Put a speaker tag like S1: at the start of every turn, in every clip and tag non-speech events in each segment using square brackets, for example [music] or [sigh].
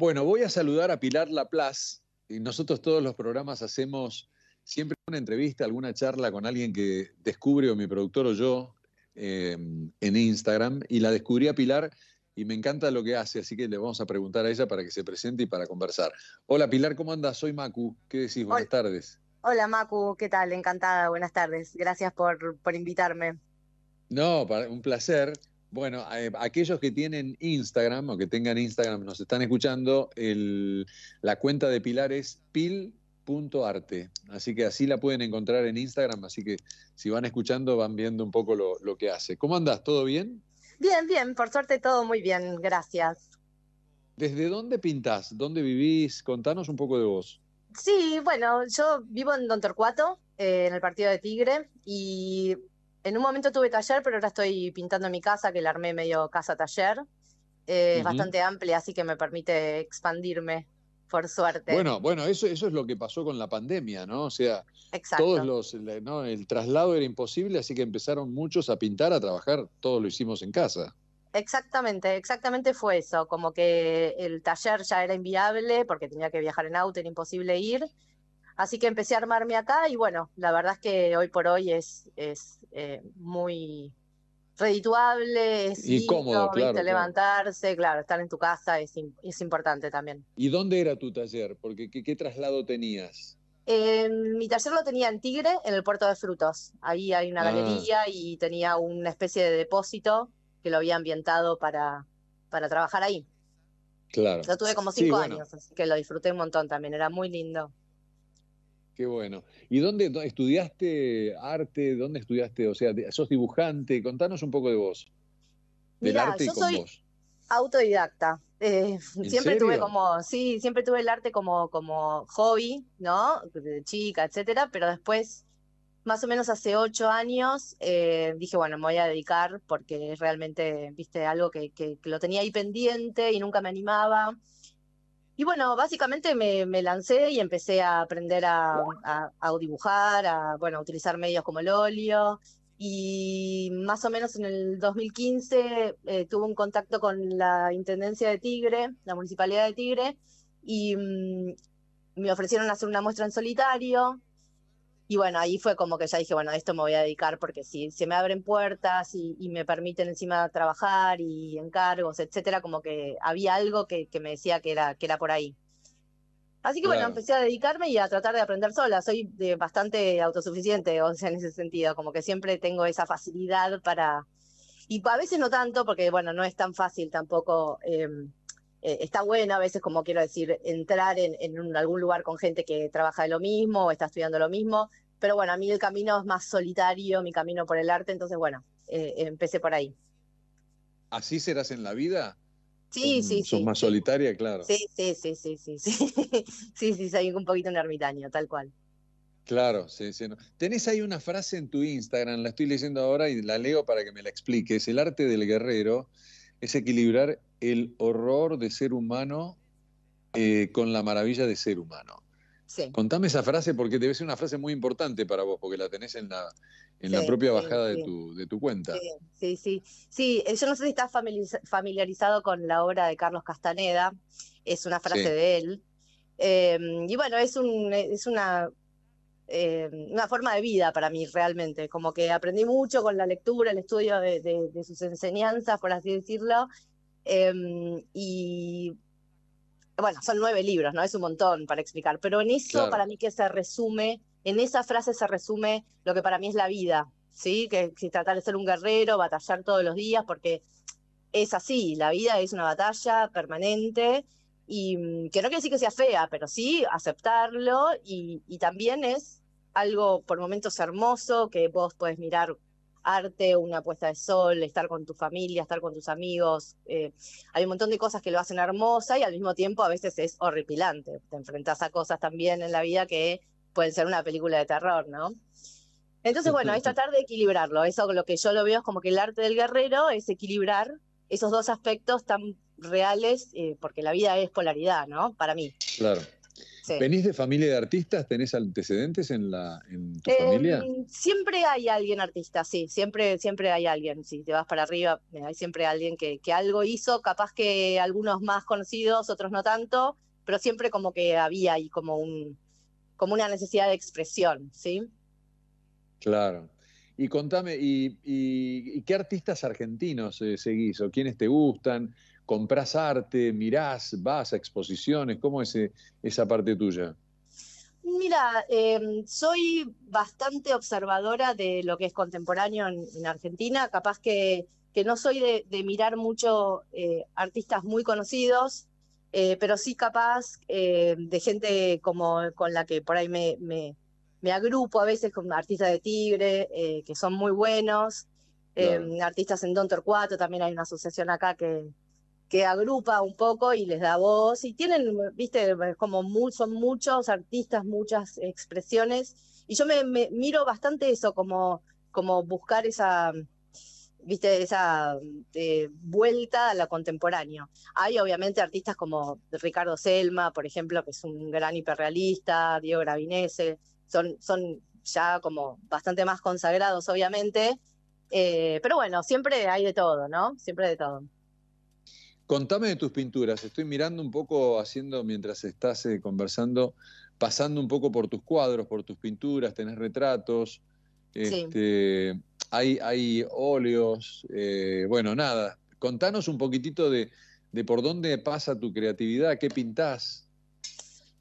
S1: Bueno, voy a saludar a Pilar Laplace. Nosotros todos los programas hacemos siempre una entrevista, alguna charla con alguien que descubre o mi productor o yo eh, en Instagram. Y la descubrí a Pilar y me encanta lo que hace, así que le vamos a preguntar a ella para que se presente y para conversar. Hola Pilar, ¿cómo andas? Soy Macu. ¿Qué decís? Buenas tardes.
S2: Hola Macu, ¿qué tal? Encantada, buenas tardes. Gracias por, por invitarme.
S1: No, un placer. Bueno, eh, aquellos que tienen Instagram o que tengan Instagram, nos están escuchando, la cuenta de Pilar es pil.arte. Así que así la pueden encontrar en Instagram, así que si van escuchando van viendo un poco lo, que hace. ¿Cómo andás? ¿Todo bien?
S2: Bien, bien, por suerte todo muy bien, gracias.
S1: ¿Desde dónde pintás? ¿Dónde vivís? Contanos un poco de vos.
S2: Sí, bueno, yo vivo en Don Torcuato, eh, en el partido de Tigre, y en un momento tuve taller, pero ahora estoy pintando mi casa, que la armé medio casa-taller. Eh, Bastante amplia, así que me permite expandirme, por suerte. Bueno,
S1: bueno, eso, eso es lo que pasó con la pandemia, ¿no? O sea, todos los, ¿no? el traslado era imposible, así que empezaron muchos a pintar, a trabajar, todo lo hicimos en casa.
S2: Exactamente, exactamente fue eso, como que el taller ya era inviable porque tenía que viajar en auto, era imposible ir, Así que empecé a armarme acá y bueno, la verdad es que hoy por hoy es, es eh, muy redituable, es y cómodo, claro, levantarse, claro, estar en tu casa es, es, importante también.
S1: ¿Y dónde era tu taller? Porque qué, traslado tenías.
S2: mi taller lo tenía en Tigre, en el puerto de frutos. Ahí hay una ah. galería y tenía una especie de depósito que lo había ambientado para, para trabajar ahí.
S1: Claro. Lo tuve como cinco años,
S2: así que lo disfruté un montón también, era muy lindo.
S1: Qué bueno. ¿Y dónde estudiaste arte? ¿Dónde estudiaste? O sea, sos dibujante. Contanos un poco de vos. Del arte yo con soy vos.
S2: Autodidacta. Eh, siempre tuve como, sí, siempre tuve el arte como, como hobby, ¿no? De chica, etcétera, pero después, más o menos hace ocho años, eh, dije, bueno, me voy a dedicar porque realmente, viste, algo que lo tenía ahí pendiente y nunca me animaba. Y bueno, básicamente me, lancé y empecé a aprender a, dibujar, a, bueno, utilizar medios como el óleo. Y más o menos en el 2015 eh, tuve un contacto con la Intendencia de Tigre, la Municipalidad de Tigre, y mm, me ofrecieron hacer una muestra en solitario y bueno, ahí fue como que ya dije, bueno, a esto me voy a dedicar porque si se me abren puertas y, me permiten encima trabajar y encargos, etcétera, como que había algo que, me decía que era, que era por ahí. Así que bueno, empecé a dedicarme y a tratar de aprender sola. Soy bastante autosuficiente, o sea, en ese sentido, como que siempre tengo esa facilidad para... Y a veces no tanto, porque bueno, no es tan fácil tampoco em, eh, está bueno a veces, como quiero decir, entrar en, algún lugar con gente que trabaja de lo mismo o está estudiando lo mismo, pero bueno, a mí el camino es más solitario, mi camino por el arte, entonces bueno, eh, empecé por ahí.
S1: ¿Así serás en la vida? Sí, sí, mm, sí. Sos más solitaria, claro. Sí,
S2: sí, sí, sí, sí, sí. [laughs] sí, sí, soy un poquito un ermitaño, tal cual.
S1: Claro, sí, sí. Tenés ahí una frase en tu Instagram, la estoy leyendo ahora y la leo para que me la expliques. El arte del guerrero es equilibrar el horror de ser humano eh, con la maravilla de ser humano. Contame esa frase porque debe ser una frase muy importante para vos, porque la tenés en la, en la propia bajada de, tu, de tu cuenta.
S2: Sí, sí, sí. Eh, yo no sé si estás familiarizado con la obra de Carlos Castaneda, es una frase de él. Em, y bueno, es, es una, eh, una forma de vida para mí realmente, como que aprendí mucho con la lectura, el estudio de, sus enseñanzas, por así decirlo, eh, y bueno, son nueve libros, ¿no? Es un montón para explicar, pero en eso para mí que se resume, en esa frase se resume lo que para mí es la vida, ¿sí? Que si tratar de ser un guerrero, batallar todos los días, porque es así, la vida es una batalla permanente y mm, que no quiere decir que sea fea, pero sí aceptarlo y, también es algo por momentos hermoso que vos puedes mirar arte, una puesta de sol, estar con tu familia, estar con tus amigos. Eh, hay un montón de cosas que lo hacen hermosa y al mismo tiempo a veces es horripilante. Te enfrentas a cosas también en la vida que pueden ser una película de terror, ¿no? Entonces, bueno, es tratar de equilibrarlo. Eso lo que yo lo veo es como que el arte del guerrero es equilibrar esos dos aspectos tan reales, eh, porque la vida es polaridad, ¿no? Para mí. Claro. ¿Venís
S1: de familia de artistas? ¿Tenés antecedentes en, la, tu eh, familia?
S2: Siempre hay alguien artista, sí, siempre, siempre hay alguien. Si te vas para arriba, eh, hay siempre alguien que, algo hizo, capaz que algunos más conocidos, otros no tanto, pero siempre como que había ahí como, un, como una necesidad de expresión, ¿sí?
S1: Claro. Y contame, ¿y, qué artistas argentinos seguís o quiénes te gustan? ¿Comprás arte? ¿Mirás? ¿Vas a exposiciones? ¿Cómo es eh, esa parte tuya?
S2: Mira, em, soy bastante observadora de lo que es contemporáneo en, Argentina, capaz que, no soy de, mirar mucho eh, artistas muy conocidos, eh, pero sí capaz de gente como con la que por ahí me, agrupo a veces con artistas de Tigre, que son muy buenos, em, artistas en Don Torcuato, también hay una asociación acá que, que agrupa un poco y les da voz. Y tienen, viste, como son muchos artistas, muchas expresiones. Y yo me, miro bastante eso, como, como buscar esa, viste, esa eh, vuelta a lo contemporáneo. Hay obviamente artistas como Ricardo Selma, por ejemplo, que es un gran hiperrealista, Diego Gravinese, son, son ya como bastante más consagrados, obviamente. Eh, pero bueno, siempre hay de todo, ¿no? Siempre de todo.
S1: Contame de tus pinturas. Estoy mirando un poco, haciendo mientras estás eh, conversando, pasando un poco por tus cuadros, por tus pinturas, tenés retratos, este, hay, hay, óleos, eh, bueno, nada. Contanos un poquitito de, por dónde pasa tu creatividad, qué pintás.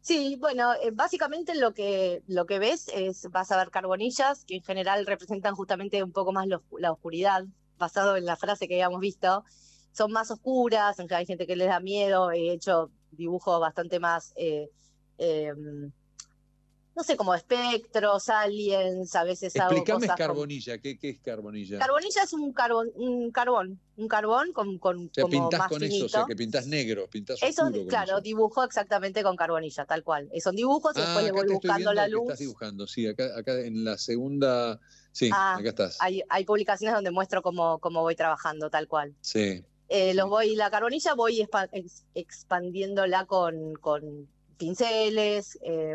S2: Sí, bueno, eh, básicamente lo que, lo que ves es, vas a ver carbonillas, que en general representan justamente un poco más la oscuridad, basado en la frase que habíamos visto son más oscuras, hay gente que les da miedo, he hecho dibujos bastante más, eh, em, no sé, como espectros, aliens, a veces Explicame carbonilla,
S1: ¿Qué, ¿Qué, es carbonilla?
S2: Carbonilla es un carbón, un carbón, un carbón con, con o con eso, o sea, que
S1: pintas negro, pintas eso, Claro,
S2: dibujo exactamente con carbonilla, tal cual. Eh, son dibujos y ah, después le voy buscando la luz. Estás
S1: dibujando, sí, acá, acá en la segunda... Sí, ah, acá estás.
S2: Hay, hay, publicaciones donde muestro cómo, cómo voy trabajando, tal cual. Sí. Eh, los voy, la carbonilla voy expandiéndola con, pinceles, eh,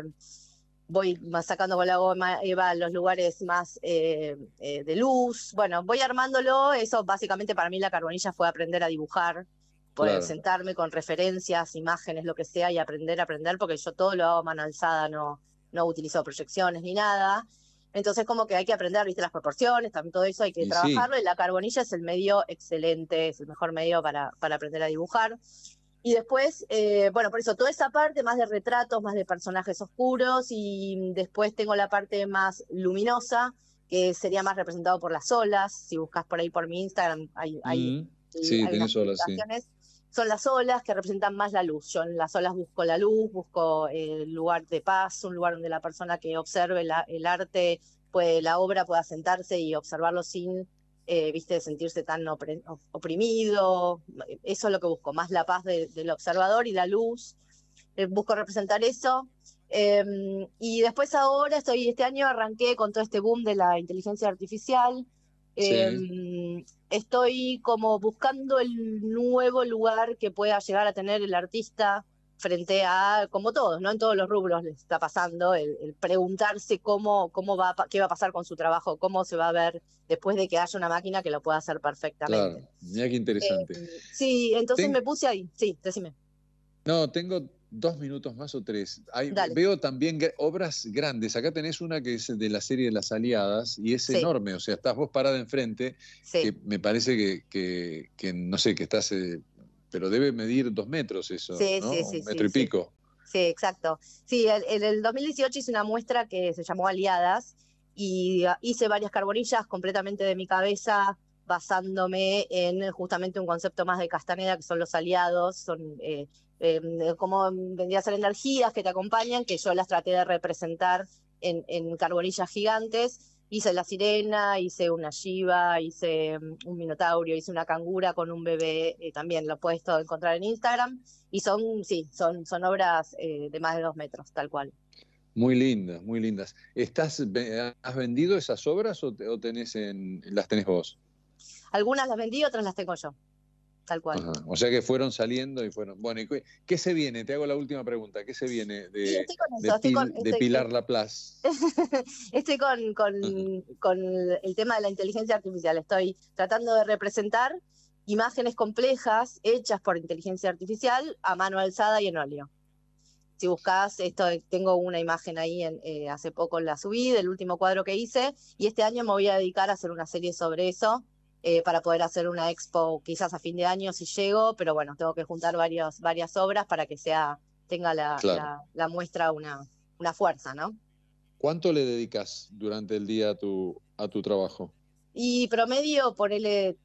S2: voy sacando con la goma a los lugares más eh, de luz, bueno, voy armándolo, eso básicamente para mí la carbonilla fue aprender a dibujar, poder sentarme con referencias, imágenes, lo que sea, y aprender, aprender, porque yo todo lo hago mano alzada, no, no utilizo proyecciones ni nada. Entonces como que hay que aprender, viste, las proporciones, también todo eso hay que trabajarlo y la carbonilla es el medio excelente, es el mejor medio para, para aprender a dibujar. Y después, eh, bueno, por eso toda esa parte más de retratos, más de personajes oscuros y después tengo la parte más luminosa, que sería más representado por las olas. Si buscas por ahí por mi Instagram, hay, hay,
S1: mm. sí, olas,
S2: son las olas que representan más la luz. Yo en las olas busco la luz, busco el eh, lugar de paz, un lugar donde la persona que observe el arte, puede, la obra pueda sentarse y observarlo sin, eh, viste, sentirse tan oprimido. Eso es lo que busco, más la paz del observador y la luz. Eh, busco representar eso. Em, y después ahora estoy, este año arranqué con todo este boom de la inteligencia artificial. Sí. Em, estoy como buscando el nuevo lugar que pueda llegar a tener el artista frente a, como todos, ¿no? En todos los rubros le está pasando el, preguntarse cómo, cómo va, qué va a pasar con su trabajo, cómo se va a ver después de que haya una máquina que lo pueda hacer perfectamente. Claro,
S1: mira qué interesante.
S2: Eh, sí, entonces me puse ahí, sí, decime.
S1: No, tengo dos minutos más o tres. Hay, veo también obras grandes. Acá tenés una que es de la serie de las aliadas y es enorme. O sea, estás vos parada enfrente, que me parece que, no sé, que estás... Eh, pero debe medir dos metros eso, sí, ¿no? Un metro y pico.
S2: Sí, exacto. Sí, en el, 2018 hice una muestra que se llamó Aliadas y ah, hice varias carbonillas completamente de mi cabeza, basándome en justamente un concepto más de Castaneda, que son los aliados, son eh, em, como vendría a ser energías que te acompañan, que yo las traté de representar en, en carbonillas gigantes. Hice la sirena, hice una shiva, hice em, un minotaurio, hice una cangura con un bebé, eh, también lo puedes encontrar en Instagram. Y son, sí, son, son obras eh, de más de dos metros, tal cual.
S1: Muy lindas, muy lindas. ¿Estás, ¿Has vendido esas obras o, o tenés en, las tenés vos?
S2: Algunas las vendí, otras las tengo yo. Tal cual. O
S1: sea que fueron saliendo y fueron. Bueno, qué, se viene? Te hago la última pregunta. ¿Qué se viene de, Pilar Laplace?
S2: estoy con, con, el tema de la inteligencia artificial. Estoy tratando de representar imágenes complejas hechas por inteligencia artificial a mano alzada y en óleo si buscas esto, tengo una imagen ahí, eh, hace poco la subí del último cuadro que hice, y este año me voy a dedicar a hacer una serie sobre eso, eh, para poder hacer una expo quizás a fin de año si llego, pero bueno, tengo que juntar varias obras para que sea, tenga la, la, muestra una, una fuerza, ¿no?
S1: ¿Cuánto le dedicas durante el día a tu, a tu trabajo?
S2: Y promedio, ponele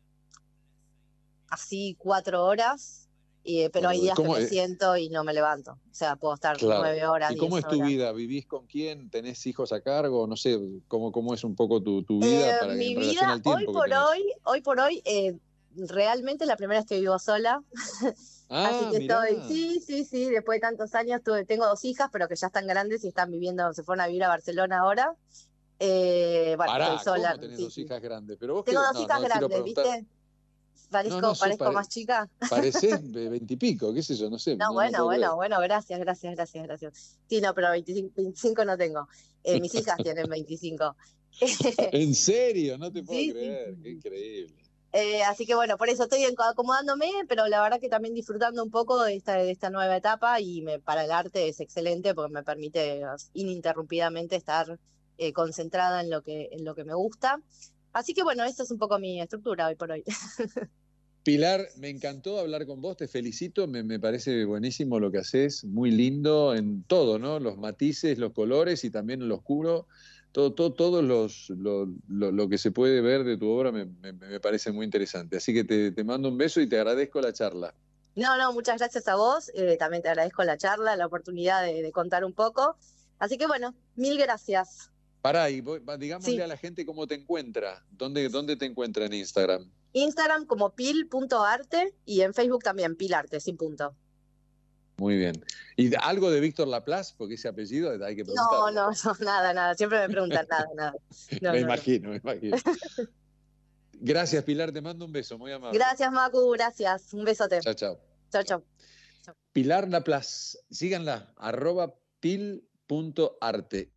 S2: así cuatro horas, eh, pero hay días que me siento y no me levanto. O sea, puedo estar nueve horas. ¿Y cómo es tu vida?
S1: ¿Vivís con quién? ¿Tenés hijos a cargo? No sé, ¿cómo, cómo es un poco tu, eh, vida? mi vida, hoy por hoy,
S2: hoy por hoy, eh, realmente la primera vez que vivo sola. [laughs]
S1: Así ah, que estoy,
S2: sí, sí, sí, después de tantos años tengo dos hijas, pero que ya están grandes y están viviendo, se fueron a vivir a Barcelona ahora. Eh, bueno, estoy sola. dos
S1: hijas grandes, pero tengo dos hijas grandes, ¿viste?
S2: Parezco, parezco más chica. de [laughs]
S1: veintipico, qué sé yo, no sé. No, bueno, bueno,
S2: bueno, gracias, gracias, gracias, gracias. Sí, no, pero 25, no tengo. Eh, mis [laughs] hijas tienen 25. ¿En [laughs]
S1: serio? No te puedo creer, qué increíble.
S2: Eh, así que bueno, por eso estoy acomodándome, pero la verdad que también disfrutando un poco de esta, de esta nueva etapa y me, para el arte es excelente porque me permite ininterrumpidamente estar eh, concentrada en lo, que, en lo que me gusta. Así que bueno, esta es un poco mi estructura hoy por hoy. [laughs]
S1: Pilar, me encantó hablar con vos, te felicito, me, parece buenísimo lo que haces, muy lindo en todo, ¿no? Los matices, los colores y también el oscuro, todo, todo, todo los, lo, que se puede ver de tu obra me, parece muy interesante. Así que te, mando un beso y te agradezco la charla.
S2: No, no, muchas gracias a vos, eh, también te agradezco la charla, la oportunidad de contar un poco. Así que bueno, mil gracias.
S1: Pará, y digámosle a la gente cómo te encuentra. ¿Dónde, dónde te encuentra en Instagram?
S2: Instagram como pil.arte y en Facebook también, pilarte, sin punto.
S1: Muy bien. ¿Y algo de Víctor Laplace? Porque ese apellido hay que preguntar.
S2: No, no, no, nada, nada. Siempre me preguntan nada,
S1: nada. [laughs] me imagino, me imagino. [laughs] Gracias, Pilar. Te mando un beso, muy amable.
S2: Gracias, Macu. Gracias. Un besote. Chao, chao. Chao, chao.
S1: Pilar Laplace. Síganla. Arroba pil.arte.